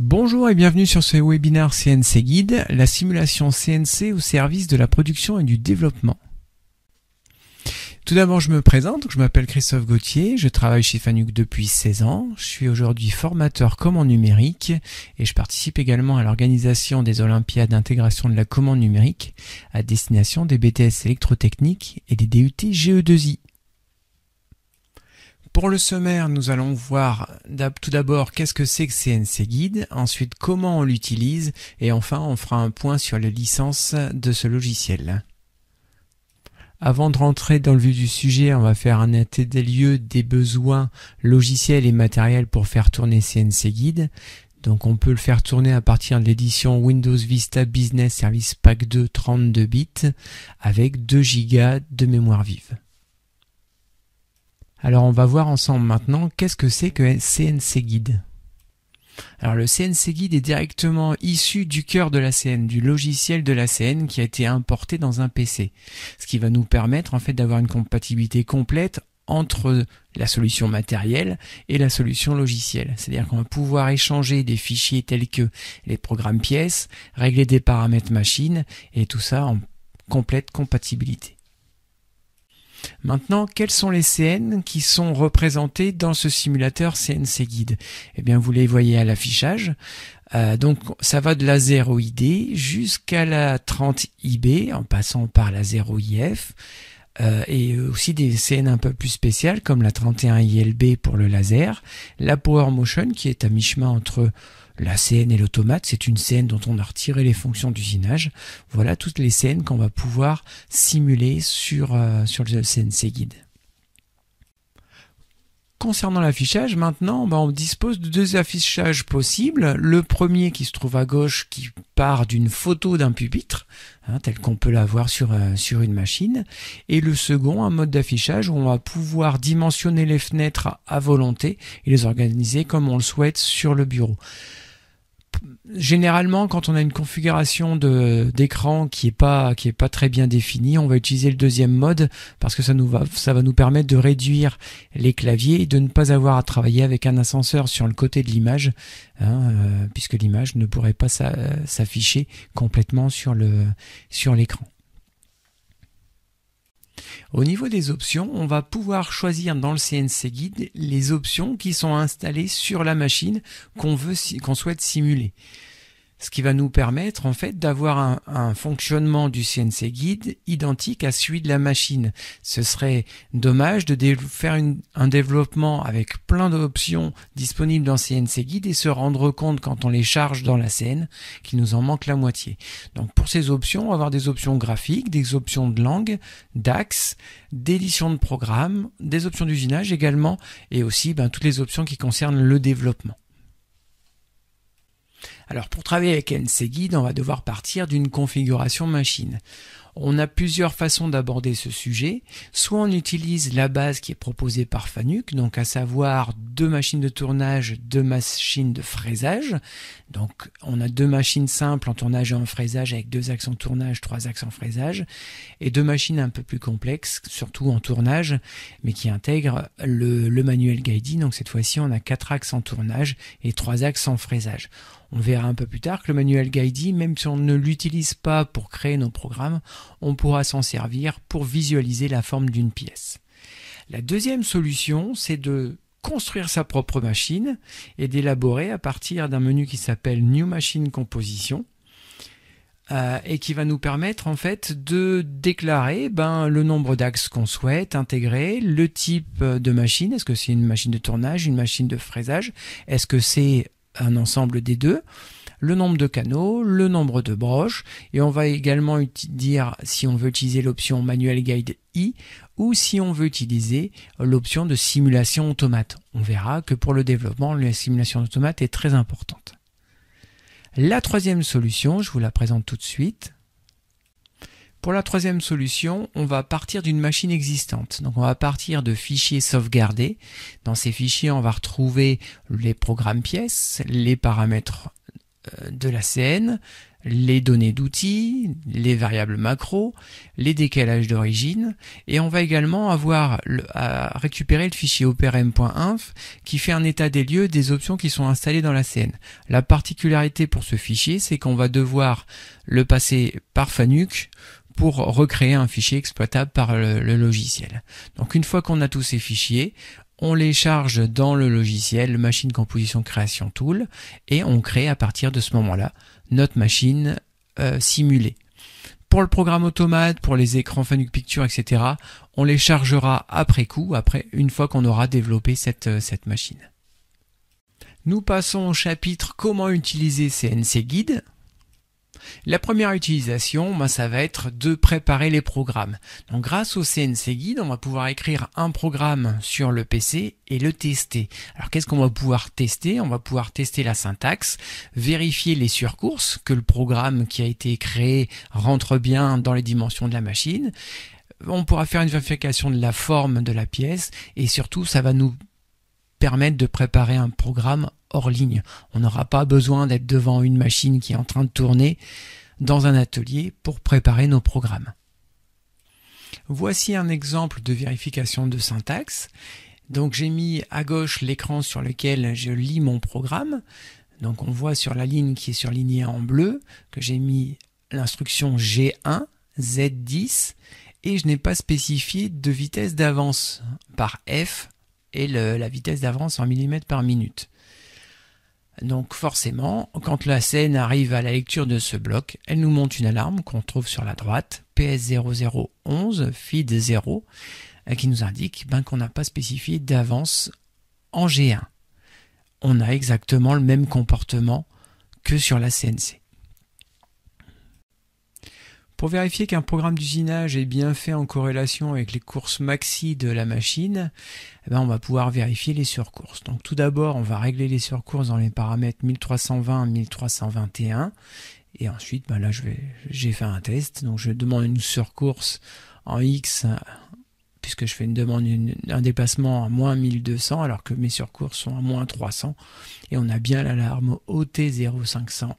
Bonjour et bienvenue sur ce webinaire CNC Guide, la simulation CNC au service de la production et du développement. Tout d'abord, je me présente, je m'appelle Christophe Gauthier, je travaille chez Fanuc depuis 16 ans, je suis aujourd'hui formateur commande numérique et je participe également à l'organisation des Olympiades d'intégration de la commande numérique à destination des BTS électrotechniques et des DUT GE2I. Pour le sommaire, nous allons voir tout d'abord qu'est-ce que c'est que CNC Guide, ensuite comment on l'utilise et enfin on fera un point sur les licences de ce logiciel. Avant de rentrer dans le vif du sujet, on va faire un état des lieux des besoins logiciels et matériels pour faire tourner CNC Guide. Donc on peut le faire tourner à partir de l'édition Windows Vista Business Service Pack 2 32 bits avec 2 Go de mémoire vive. Alors on va voir ensemble maintenant qu'est-ce que c'est que CNC Guide. Alors le CNC Guide est directement issu du cœur de la CN, du logiciel de la CN qui a été importé dans un PC, ce qui va nous permettre en fait d'avoir une compatibilité complète entre la solution matérielle et la solution logicielle. C'est-à-dire qu'on va pouvoir échanger des fichiers tels que les programmes pièces, régler des paramètres machines et tout ça en complète compatibilité. Maintenant, quelles sont les CN qui sont représentées dans ce simulateur CNC Guide Eh bien, vous les voyez à l'affichage. Euh, donc, ça va de la 0ID jusqu'à la 30IB en passant par la 0IF. Euh, et aussi des scènes un peu plus spéciales comme la 31 ILB pour le laser, la Power Motion qui est à mi-chemin entre la scène et l'automate, c'est une scène dont on a retiré les fonctions d'usinage. Voilà toutes les scènes qu'on va pouvoir simuler sur, euh, sur le CNC guide. Concernant l'affichage, maintenant, ben, on dispose de deux affichages possibles. Le premier qui se trouve à gauche, qui part d'une photo d'un pupitre, hein, tel qu'on peut l'avoir sur, euh, sur une machine. Et le second, un mode d'affichage où on va pouvoir dimensionner les fenêtres à volonté et les organiser comme on le souhaite sur le bureau généralement, quand on a une configuration de d'écran qui est pas qui est pas très bien définie, on va utiliser le deuxième mode parce que ça nous va ça va nous permettre de réduire les claviers et de ne pas avoir à travailler avec un ascenseur sur le côté de l'image, hein, euh, puisque l'image ne pourrait pas euh, s'afficher complètement sur le sur l'écran. Au niveau des options, on va pouvoir choisir dans le CNC Guide les options qui sont installées sur la machine qu'on qu'on souhaite simuler ce qui va nous permettre en fait d'avoir un, fonctionnement du CNC guide identique à celui de la machine. Ce serait dommage de faire un développement avec plein d'options disponibles dans CNC guide et se rendre compte quand on les charge dans la scène qu'il nous en manque la moitié. Donc pour ces options, on va avoir des options graphiques, des options de langue, d'axe, d'édition de programme, des options d'usinage également et aussi ben, toutes les options qui concernent le développement. Alors pour travailler avec NCGuide, on va devoir partir d'une configuration machine on a plusieurs façons d'aborder ce sujet. Soit on utilise la base qui est proposée par Fanuc, donc à savoir deux machines de tournage, deux machines de fraisage. Donc on a deux machines simples en tournage et en fraisage avec deux axes en tournage, trois axes en fraisage, et deux machines un peu plus complexes, surtout en tournage, mais qui intègrent le, manuel guiding. Donc cette fois-ci on a quatre axes en tournage et trois axes en fraisage. On verra un peu plus tard que le manuel guiding, même si on ne l'utilise pas pour créer nos programmes, on pourra s'en servir pour visualiser la forme d'une pièce. La deuxième solution, c'est de construire sa propre machine et d'élaborer à partir d'un menu qui s'appelle New Machine Composition euh, et qui va nous permettre en fait de déclarer ben, le nombre d'axes qu'on souhaite intégrer, le type de machine, est-ce que c'est une machine de tournage, une machine de fraisage, est-ce que c'est un ensemble des deux, le nombre de canaux, le nombre de broches, et on va également dire si on veut utiliser l'option Manual Guide I ou si on veut utiliser l'option de simulation automate. On verra que pour le développement, la simulation automate est très importante. La troisième solution, je vous la présente tout de suite. Pour la troisième solution, on va partir d'une machine existante. Donc on va partir de fichiers sauvegardés. Dans ces fichiers, on va retrouver les programmes pièces, les paramètres de la scène, les données d'outils, les variables macro, les décalages d'origine, et on va également avoir à récupérer le fichier operem.inf qui fait un état des lieux des options qui sont installées dans la scène. La particularité pour ce fichier, c'est qu'on va devoir le passer par Fanuc pour recréer un fichier exploitable par le, le logiciel. Donc une fois qu'on a tous ces fichiers, on les charge dans le logiciel machine composition création tool et on crée à partir de ce moment-là notre machine euh, simulée. Pour le programme automate, pour les écrans Fanuc Picture, etc., on les chargera après coup, après une fois qu'on aura développé cette, euh, cette machine. Nous passons au chapitre comment utiliser CNC Guide. La première utilisation, ben, ça va être de préparer les programmes. Donc grâce au CNC Guide, on va pouvoir écrire un programme sur le PC et le tester. Alors qu'est-ce qu'on va pouvoir tester On va pouvoir tester la syntaxe, vérifier les surcourses, que le programme qui a été créé rentre bien dans les dimensions de la machine. On pourra faire une vérification de la forme de la pièce et surtout ça va nous Permettre de préparer un programme hors ligne. On n'aura pas besoin d'être devant une machine qui est en train de tourner dans un atelier pour préparer nos programmes. Voici un exemple de vérification de syntaxe. Donc j'ai mis à gauche l'écran sur lequel je lis mon programme. Donc on voit sur la ligne qui est surlignée en bleu que j'ai mis l'instruction G1, Z10 et je n'ai pas spécifié de vitesse d'avance par F et la vitesse d'avance en millimètres par minute. Donc forcément, quand la scène arrive à la lecture de ce bloc, elle nous monte une alarme qu'on trouve sur la droite, PS0011, feed 0, euh, qui nous indique ben, qu'on n'a pas spécifié d'avance en G1. On a exactement le même comportement que sur la CNC. Pour vérifier qu'un programme d'usinage est bien fait en corrélation avec les courses maxi de la machine, eh ben on va pouvoir vérifier les surcourses. Donc tout d'abord, on va régler les surcourses dans les paramètres 1320-1321. Et ensuite, ben là, j'ai fait un test. Donc je demande une surcourse en X puisque je fais une demande, un dépassement à moins 1200, alors que mes surcours sont à moins 300. Et on a bien l'alarme OT0501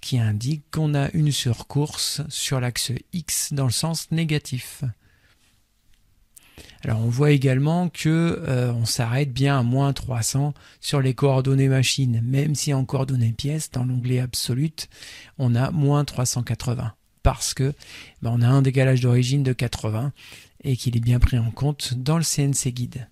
qui indique qu'on a une surcourse sur l'axe X dans le sens négatif. Alors on voit également que euh, on s'arrête bien à moins 300 sur les coordonnées machines, même si en coordonnées pièces, dans l'onglet absolute, on a moins 380 parce que ben, on a un décalage d'origine de 80 et qu'il est bien pris en compte dans le CNC guide.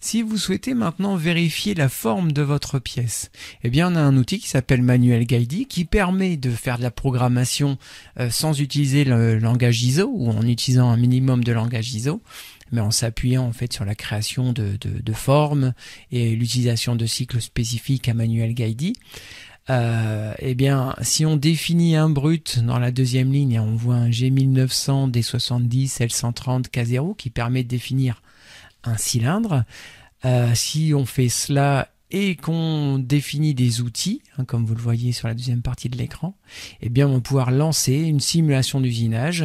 Si vous souhaitez maintenant vérifier la forme de votre pièce, eh bien on a un outil qui s'appelle Manuel Guidy qui permet de faire de la programmation euh, sans utiliser le langage ISO ou en utilisant un minimum de langage ISO, mais en s'appuyant en fait sur la création de, formes et l'utilisation de cycles spécifiques à Manuel Guidey euh, eh bien, si on définit un brut dans la deuxième ligne, on voit un G1900 D70 L130 K0 qui permet de définir un cylindre. Euh, si on fait cela et qu'on définit des outils, hein, comme vous le voyez sur la deuxième partie de l'écran, eh bien, on va pouvoir lancer une simulation d'usinage.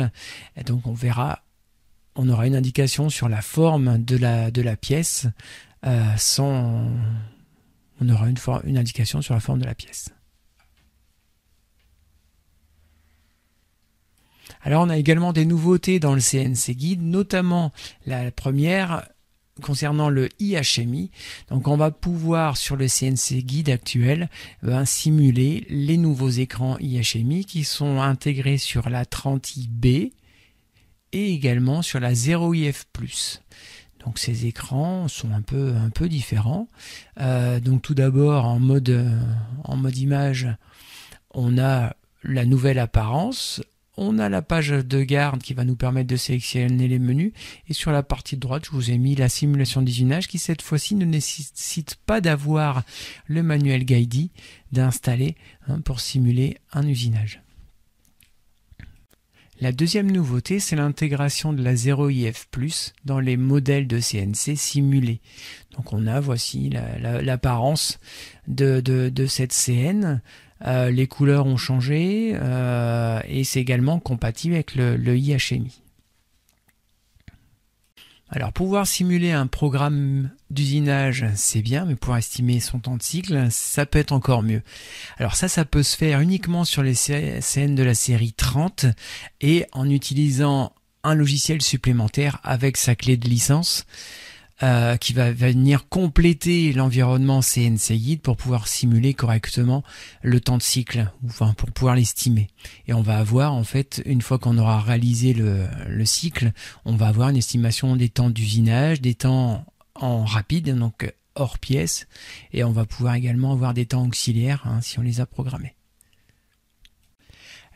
donc, on verra, on aura une indication sur la forme de la, de la pièce euh, sans on aura une, une indication sur la forme de la pièce. Alors on a également des nouveautés dans le CNC guide, notamment la première concernant le IHMI. Donc on va pouvoir sur le CNC guide actuel ben, simuler les nouveaux écrans IHMI qui sont intégrés sur la 30IB et également sur la 0IF+. Donc ces écrans sont un peu, un peu différents. Euh, donc tout d'abord en mode, euh, en mode image, on a la nouvelle apparence, on a la page de garde qui va nous permettre de sélectionner les menus. Et sur la partie droite, je vous ai mis la simulation d'usinage qui cette fois-ci ne nécessite pas d'avoir le manuel guide d'installer hein, pour simuler un usinage. La deuxième nouveauté, c'est l'intégration de la 0IF+, dans les modèles de CNC simulés. Donc on a, voici l'apparence de, cette CN. Euh, les couleurs ont changé euh, et c'est également compatible avec le, le IHMI. Alors pouvoir simuler un programme d'usinage, c'est bien, mais pouvoir estimer son temps de cycle, ça peut être encore mieux. Alors ça, ça peut se faire uniquement sur les scènes de la série 30 et en utilisant un logiciel supplémentaire avec sa clé de licence. Euh, qui va venir compléter l'environnement CNC Guide pour pouvoir simuler correctement le temps de cycle, enfin pour pouvoir l'estimer. Et on va avoir en fait, une fois qu'on aura réalisé le, cycle, on va avoir une estimation des temps d'usinage, des temps en rapide, donc hors pièce, et on va pouvoir également avoir des temps auxiliaires hein, si on les a programmés.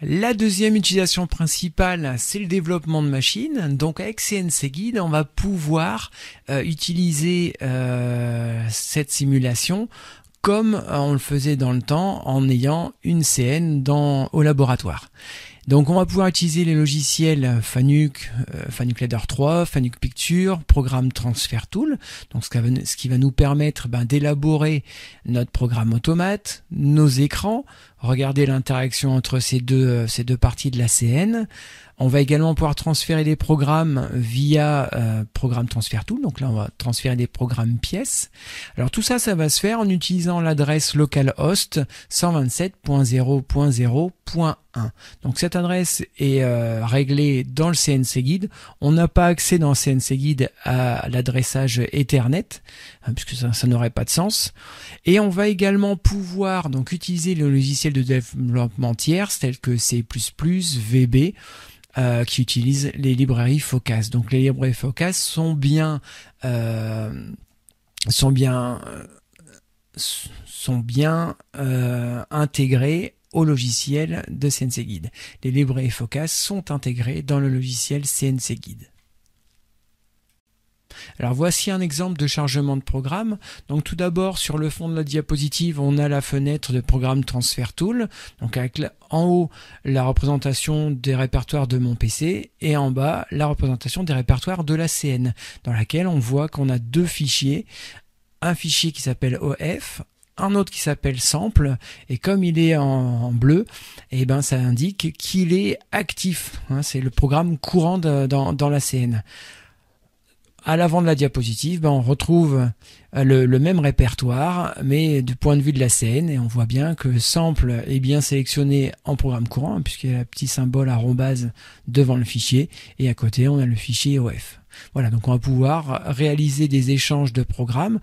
La deuxième utilisation principale, c'est le développement de machines. Donc avec CNC Guide, on va pouvoir euh, utiliser euh, cette simulation comme euh, on le faisait dans le temps en ayant une CN dans, au laboratoire. Donc on va pouvoir utiliser les logiciels Fanuc, Fanuc Ladder 3, Fanuc Picture, Programme Transfer Tool, donc ce, qui va, nous permettre ben, d'élaborer notre programme automate, nos écrans, regarder l'interaction entre ces deux, euh, ces deux parties de la CN. On va également pouvoir transférer des programmes via euh, programme transfer tool. Donc là, on va transférer des programmes pièces. Alors tout ça, ça va se faire en utilisant l'adresse localhost 127.0.0.1. Donc cette adresse est euh, réglée dans le CNC guide. On n'a pas accès dans le CNC guide à l'adressage Ethernet, hein, puisque ça, ça n'aurait pas de sens. Et on va également pouvoir donc utiliser le logiciel de développement tiers, tels que C++, VB, euh, qui utilisent les librairies FOCAS. Donc les librairies FOCAS sont bien euh, sont bien sont bien intégrés euh, intégrées au logiciel de CNC Guide. Les librairies FOCAS sont intégrées dans le logiciel CNC Guide. Alors voici un exemple de chargement de programme. Donc tout d'abord sur le fond de la diapositive on a la fenêtre de programme Transfer Tool, donc avec en haut la représentation des répertoires de mon PC et en bas la représentation des répertoires de la CN dans laquelle on voit qu'on a deux fichiers, un fichier qui s'appelle OF, un autre qui s'appelle sample et comme il est en, bleu eh ben ça indique qu'il est actif hein. c'est le programme courant dans, dans la CN à l'avant de la diapositive, ben, on retrouve euh, le, même répertoire, mais du point de vue de la scène, et on voit bien que sample est bien sélectionné en programme courant, puisqu'il y a le petit symbole à arrobase devant le fichier, et à côté, on a le fichier OF. Voilà, donc on va pouvoir réaliser des échanges de programmes.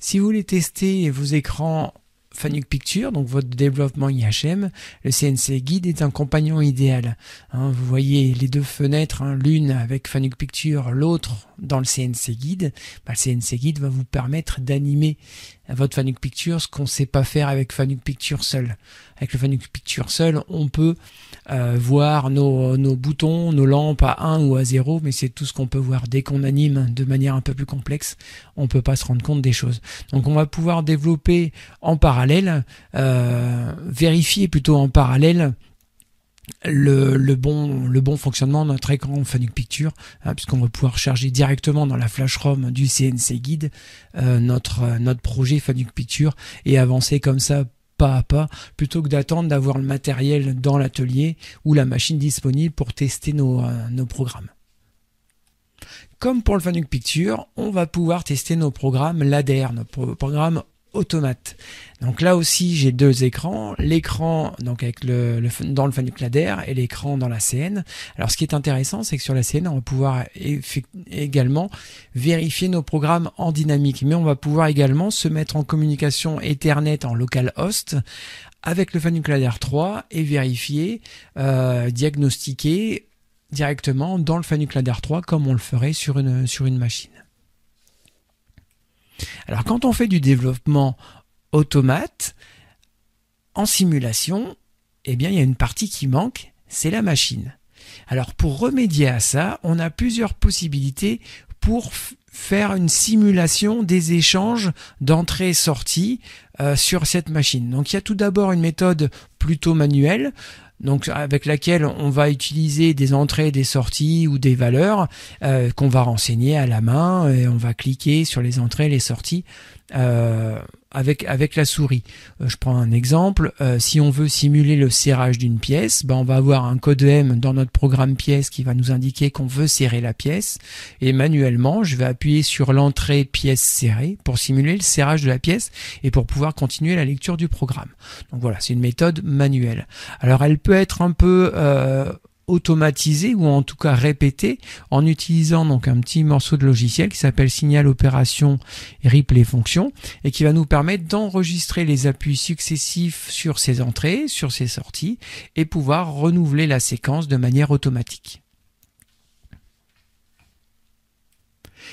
Si vous voulez tester vos écrans Fanuc Picture, donc votre développement IHM, le CNC Guide est un compagnon idéal. Hein. vous voyez les deux fenêtres, hein, l'une avec Fanuc Picture, l'autre dans le CNC Guide. Bah, le CNC Guide va vous permettre d'animer votre Fanuc Picture, ce qu'on ne sait pas faire avec Fanuc Picture seul. Avec le Fanuc Picture seul, on peut euh, voir nos, boutons, nos lampes à 1 ou à 0, mais c'est tout ce qu'on peut voir. Dès qu'on anime de manière un peu plus complexe, on ne peut pas se rendre compte des choses. Donc on va pouvoir développer en parallèle, euh, vérifier plutôt en parallèle le, bon, le bon fonctionnement de notre écran Fanuc Picture, euh, puisqu'on va pouvoir charger directement dans la flash ROM du CNC Guide euh, notre, euh, notre projet Fanuc Picture et avancer comme ça pas à pas, plutôt que d'attendre d'avoir le matériel dans l'atelier ou la machine disponible pour tester nos, nos programmes. Comme pour le Fanuc Picture, on va pouvoir tester nos programmes LADR, nos programmes automate. Donc là aussi, j'ai deux écrans, l'écran donc avec le, dans le fanuc et l'écran dans la CN. Alors ce qui est intéressant, c'est que sur la CN, on va pouvoir également vérifier nos programmes en dynamique, mais on va pouvoir également se mettre en communication Ethernet en local host avec le fanucladaire 3 et vérifier, euh, diagnostiquer directement dans le fanuc 3 comme on le ferait sur une sur une machine. Alors quand on fait du développement automate, en simulation, eh bien il y a une partie qui manque, c'est la machine. Alors pour remédier à ça, on a plusieurs possibilités pour faire une simulation des échanges d'entrée-sortie euh, sur cette machine. Donc il y a tout d'abord une méthode plutôt manuelle donc avec laquelle on va utiliser des entrées, des sorties ou des valeurs euh, qu'on va renseigner à la main et on va cliquer sur les entrées, les sorties. Euh, avec, avec la souris. Euh, je prends un exemple, euh, si on veut simuler le serrage d'une pièce, ben on va avoir un code M dans notre programme pièce qui va nous indiquer qu'on veut serrer la pièce, et manuellement je vais appuyer sur l'entrée pièce serrée pour simuler le serrage de la pièce et pour pouvoir continuer la lecture du programme. Donc voilà, c'est une méthode manuelle. Alors elle peut être un peu... Euh, automatisé ou en tout cas répéter en utilisant donc un petit morceau de logiciel qui s'appelle signal opération replay fonction et qui va nous permettre d'enregistrer les appuis successifs sur ces entrées, sur ces sorties et pouvoir renouveler la séquence de manière automatique.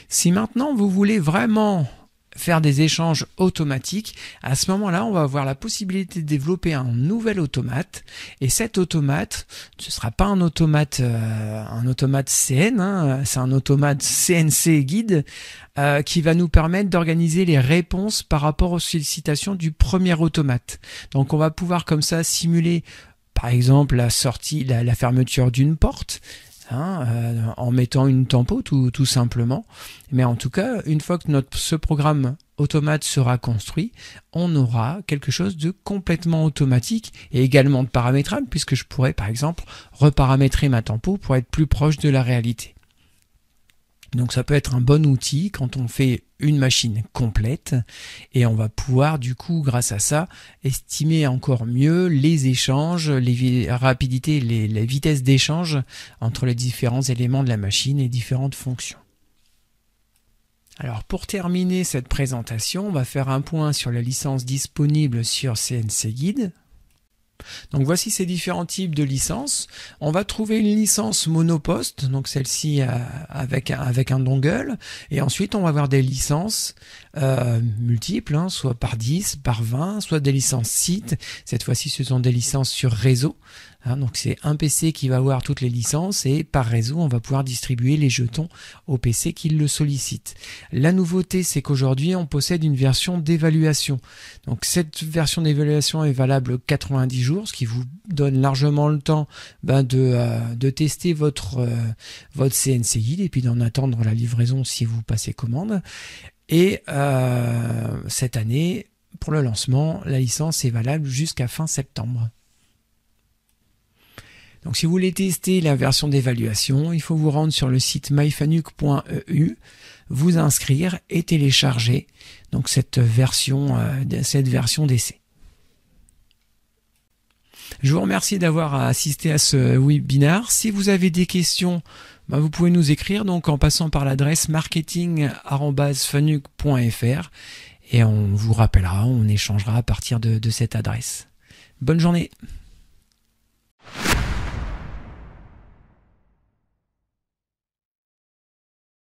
Si maintenant vous voulez vraiment faire des échanges automatiques, à ce moment-là, on va avoir la possibilité de développer un nouvel automate. Et cet automate, ce ne sera pas un automate, euh, un automate CN, hein, c'est un automate CNC guide euh, qui va nous permettre d'organiser les réponses par rapport aux sollicitations du premier automate. Donc, on va pouvoir comme ça simuler par exemple la sortie, la fermeture d'une porte, Hein, euh, en mettant une tempo tout, simplement. Mais en tout cas, une fois que notre, ce programme automate sera construit, on aura quelque chose de complètement automatique et également de paramétrable, puisque je pourrais par exemple reparamétrer ma tempo pour être plus proche de la réalité. Donc ça peut être un bon outil quand on fait une machine complète et on va pouvoir du coup grâce à ça estimer encore mieux les échanges, les rapidités, les, vitesses d'échange entre les différents éléments de la machine et différentes fonctions. Alors pour terminer cette présentation, on va faire un point sur la licence disponible sur CNC Guide. Donc voici ces différents types de licences. On va trouver une licence monoposte, donc celle-ci euh, avec, avec un dongle, et ensuite on va avoir des licences euh, multiples, hein, soit par 10, par 20, soit des licences site. Cette fois-ci ce sont des licences sur réseau. Hein. donc c'est un PC qui va avoir toutes les licences et par réseau on va pouvoir distribuer les jetons au PC qui le sollicite. La nouveauté c'est qu'aujourd'hui on possède une version d'évaluation. Donc cette version d'évaluation est valable 90 jours ce qui vous donne largement le temps ben, euh, de, tester votre, euh, votre CNC guide et puis d'en attendre la livraison si vous passez commande. Et euh, cette année, pour le lancement, la licence est valable jusqu'à fin septembre. Donc si vous voulez tester la version d'évaluation, il faut vous rendre sur le site myfanuc.eu, vous inscrire et télécharger donc cette version cette version d'essai. Je vous remercie d'avoir assisté à ce webinar. Si vous avez des questions, ben, vous pouvez nous écrire donc en passant par l'adresse marketing@fanuc.fr et on vous rappellera, on échangera à partir de, de cette adresse. Bonne journée.